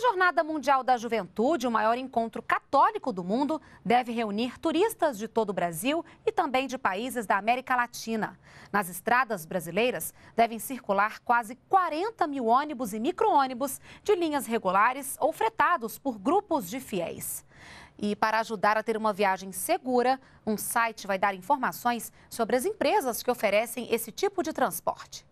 A Jornada Mundial da Juventude, o maior encontro católico do mundo, deve reunir turistas de todo o Brasil e também de países da América Latina. Nas estradas brasileiras, devem circular quase 40 mil ônibus e micro-ônibus de linhas regulares ou fretados por grupos de fiéis. E para ajudar a ter uma viagem segura, um site vai dar informações sobre as empresas que oferecem esse tipo de transporte.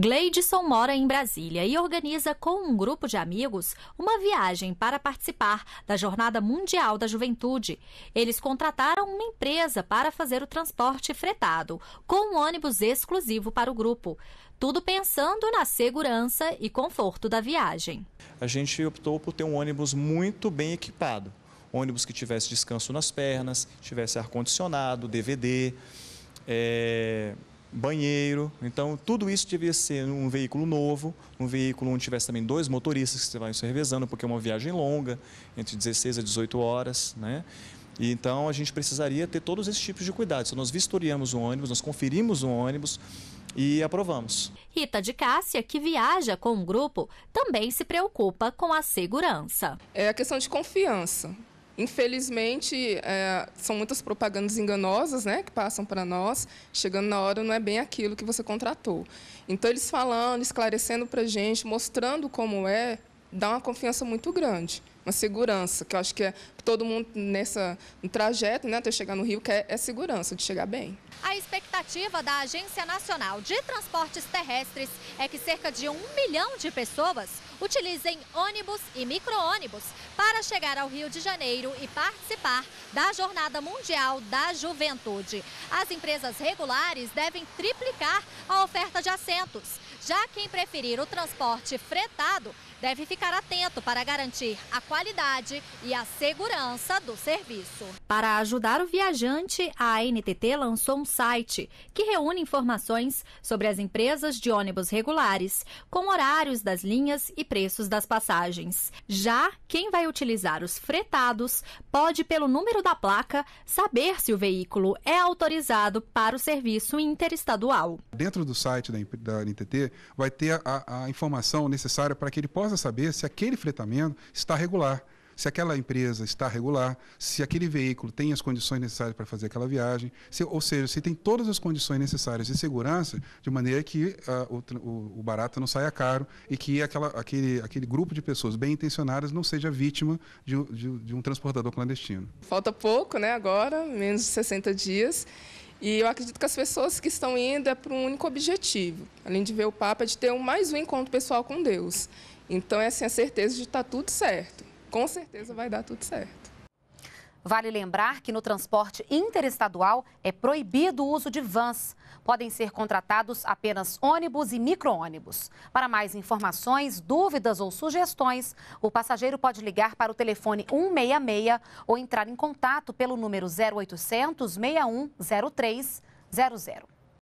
Gleidson mora em Brasília e organiza com um grupo de amigos uma viagem para participar da Jornada Mundial da Juventude. Eles contrataram uma empresa para fazer o transporte fretado, com um ônibus exclusivo para o grupo. Tudo pensando na segurança e conforto da viagem. A gente optou por ter um ônibus muito bem equipado. Ônibus que tivesse descanso nas pernas, tivesse ar-condicionado, DVD. É banheiro. Então, tudo isso devia ser um veículo novo, um veículo onde tivesse também dois motoristas que você vai se revezando, porque é uma viagem longa, entre 16 a 18 horas, né? E então a gente precisaria ter todos esses tipos de cuidados. Então, nós vistoriamos o ônibus, nós conferimos o ônibus e aprovamos. Rita de Cássia, que viaja com um grupo, também se preocupa com a segurança. É a questão de confiança Infelizmente, é, são muitas propagandas enganosas né, que passam para nós, chegando na hora não é bem aquilo que você contratou. Então, eles falando, esclarecendo para a gente, mostrando como é, dá uma confiança muito grande uma segurança, que eu acho que é todo mundo nessa no trajeto, né, até chegar no Rio, quer é segurança de chegar bem. A expectativa da Agência Nacional de Transportes Terrestres é que cerca de um milhão de pessoas utilizem ônibus e micro-ônibus para chegar ao Rio de Janeiro e participar da Jornada Mundial da Juventude. As empresas regulares devem triplicar a oferta de assentos, já quem preferir o transporte fretado deve ficar atento para garantir a qualidade e a segurança do serviço. Para ajudar o viajante, a NTT lançou um site que reúne informações sobre as empresas de ônibus regulares, com horários das linhas e preços das passagens. Já quem vai utilizar os fretados pode, pelo número da placa, saber se o veículo é autorizado para o serviço interestadual. Dentro do site da, da NTT vai ter a, a informação necessária para que ele possa a saber se aquele fretamento está regular, se aquela empresa está regular, se aquele veículo tem as condições necessárias para fazer aquela viagem, se, ou seja, se tem todas as condições necessárias de segurança, de maneira que uh, o, o, barato não saia caro e que aquela, aquele, aquele grupo de pessoas bem intencionadas não seja vítima de, de, de um transportador clandestino. Falta pouco, né, agora, menos de 60 dias. E eu acredito que as pessoas que estão indo é para um único objetivo, além de ver o Papa, é de ter um, mais um encontro pessoal com Deus. Então, é assim, a certeza de estar tá tudo certo. Com certeza vai dar tudo certo. Vale lembrar que no transporte interestadual é proibido o uso de vans. Podem ser contratados apenas ônibus e micro-ônibus. Para mais informações, dúvidas ou sugestões, o passageiro pode ligar para o telefone 166 ou entrar em contato pelo número 0800 6103 00.